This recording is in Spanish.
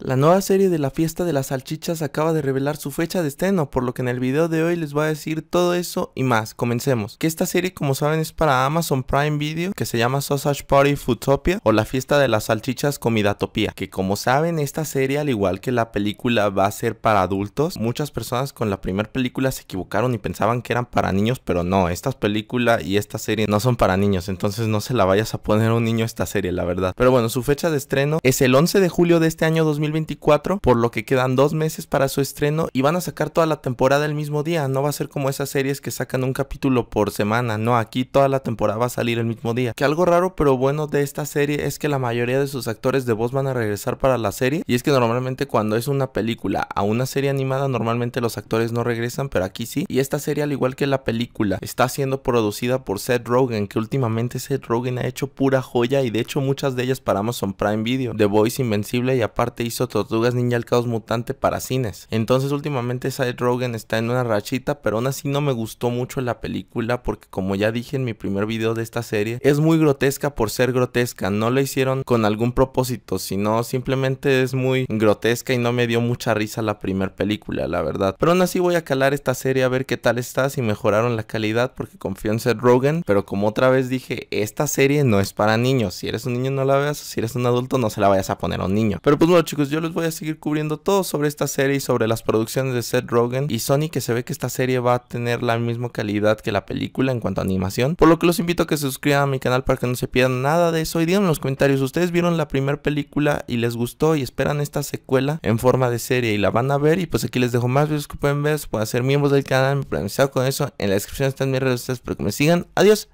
La nueva serie de la fiesta de las salchichas acaba de revelar su fecha de estreno, por lo que en el video de hoy les voy a decir todo eso y más. Comencemos. Que esta serie, como saben, es para Amazon Prime Video, que se llama Sausage Party Foodtopia o la fiesta de las salchichas Comidatopia, que como saben, esta serie, al igual que la película, va a ser para adultos. Muchas personas con la primera película se equivocaron y pensaban que eran para niños, pero no, esta película y esta serie no son para niños, entonces no se la vayas a poner a un niño esta serie, la verdad. Pero bueno, su fecha de estreno es el 11 de julio de este año 2024, por lo que quedan dos meses para su estreno y van a sacar toda la temporada el mismo día. No va a ser como esas series que sacan un capítulo por semana, no, aquí toda la temporada va a salir el mismo día. Que algo raro pero bueno de esta serie es que la mayoría de sus actores de voz van a regresar para la serie y es que normalmente cuando es una película a una serie animada normalmente los actores no regresan, pero aquí sí. Y esta serie al igual que la película está siendo producida por Seth Rogen, que últimamente Seth Rogen ha hecho pura joya y de hecho muchas de ellas para Amazon Prime Video, The Voice Invencible y aparte hizo Tortugas Ninja el Caos Mutante para cines. Entonces últimamente Seth Rogen está en una rachita, pero aún así no me gustó mucho la película porque como ya dije en mi primer video de esta serie, es muy grotesca por ser grotesca, no la hicieron con algún propósito, sino simplemente es muy grotesca y no me dio mucha risa la primera película, la verdad. Pero aún así voy a calar esta serie a ver qué tal está, si mejoraron la calidad porque confío en Seth Rogen, pero como otra vez dije, esta serie no es para niños, si eres un niño no la veas, si eres un adulto no se la vayas a poner a un niño. Pero pues bueno chicos, pues yo los voy a seguir cubriendo todo sobre esta serie y sobre las producciones de Seth Rogen y Sony que se ve que esta serie va a tener la misma calidad que la película en cuanto a animación, por lo que los invito a que se suscriban a mi canal para que no se pierdan nada de eso y díganme en los comentarios, ¿ustedes vieron la primera película y les gustó y esperan esta secuela en forma de serie y la van a ver? Y pues aquí les dejo más videos que pueden ver, pueden ser miembros del canal, me con eso, en la descripción están mis redes sociales para que me sigan, adiós.